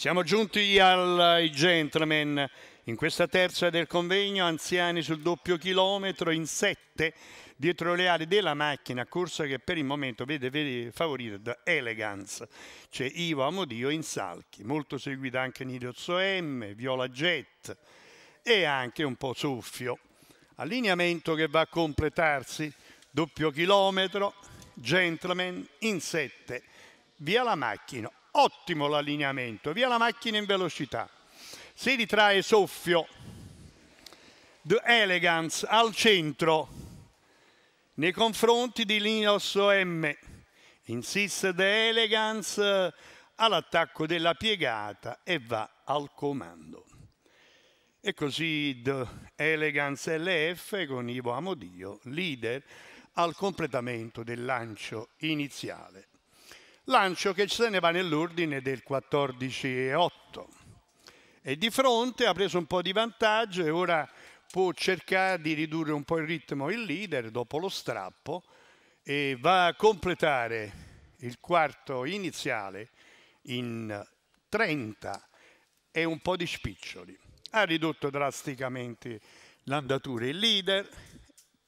Siamo giunti ai gentlemen in questa terza del convegno, anziani sul doppio chilometro in sette dietro le ali della macchina, corsa che per il momento vede, vede favorita da Elegance. C'è Ivo Amodio in salchi, molto seguita anche Nidozzo M, Viola Jet e anche un po' soffio. Allineamento che va a completarsi, doppio chilometro, gentleman in sette, via la macchina ottimo l'allineamento, via la macchina in velocità, si ritrae soffio, The Elegance al centro, nei confronti di Linus M, insiste The Elegance eh, all'attacco della piegata e va al comando. E così The Elegance LF con Ivo Amodio, leader al completamento del lancio iniziale lancio che se ne va nell'ordine del 14,8 e di fronte ha preso un po' di vantaggio e ora può cercare di ridurre un po' il ritmo il leader dopo lo strappo e va a completare il quarto iniziale in 30 e un po' di spiccioli. Ha ridotto drasticamente l'andatura il leader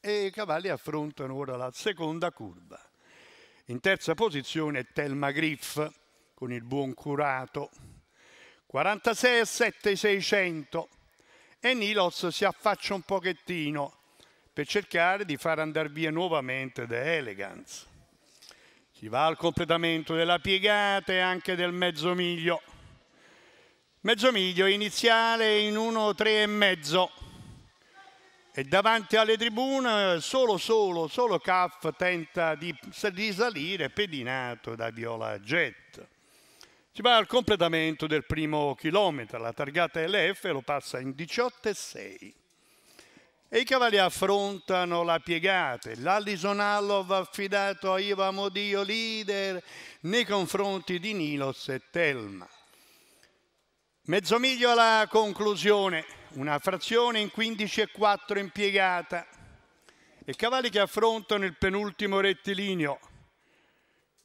e i cavalli affrontano ora la seconda curva. In terza posizione Telma Griff con il buon curato. 46 a 7 600 e Nilos si affaccia un pochettino per cercare di far andare via nuovamente The Elegance. Si va al completamento della piegata e anche del mezzo miglio. Mezzo miglio iniziale in 1,3 e mezzo. E davanti alle tribune solo, solo, solo Caff tenta di risalire pedinato da Viola Jet. Si va al completamento del primo chilometro, la targata LF lo passa in 18,6. E i cavalli affrontano la piegata. L'Allisonallo va affidato a Iva Modio, leader, nei confronti di Nilos e Telma. Mezzo miglio alla conclusione, una frazione in 15 e 4 impiegata e cavalli che affrontano il penultimo rettilineo.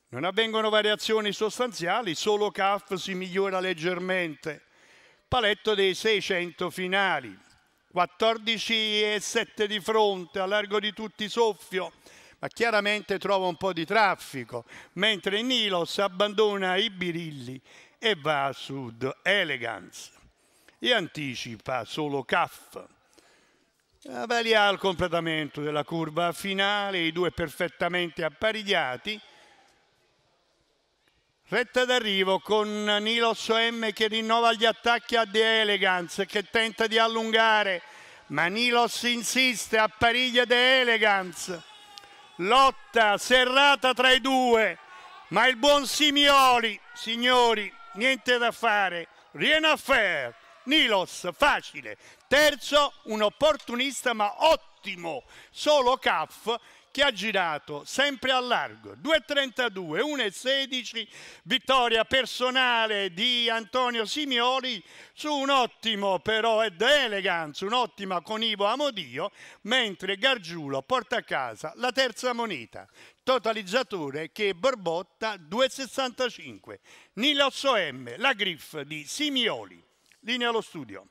Non avvengono variazioni sostanziali, solo CAF si migliora leggermente. Paletto dei 600 finali, 14 e 7 di fronte, a largo di tutti soffio, ma chiaramente trova un po' di traffico, mentre Nilos abbandona i birilli e va a sud Elegance e anticipa solo Caff. CAF. Valia al completamento della curva finale, i due perfettamente apparigliati. Retta d'arrivo con Nilos M che rinnova gli attacchi a De Elegance che tenta di allungare, ma Nilos insiste, appariglia De Elegance. Lotta serrata tra i due, ma il buon Simioli, signori, niente da fare, rien à faire. Nilos, facile. Terzo, un opportunista ma ottimo. Solo Caff che ha girato sempre a largo 2.32, 1.16, vittoria personale di Antonio Simioli su un ottimo però ed elegance, un'ottima con Ivo Amodio, mentre Gargiulo porta a casa la terza moneta, totalizzatore che borbotta 2.65, Nilo M, la griff di Simioli. Linea allo studio.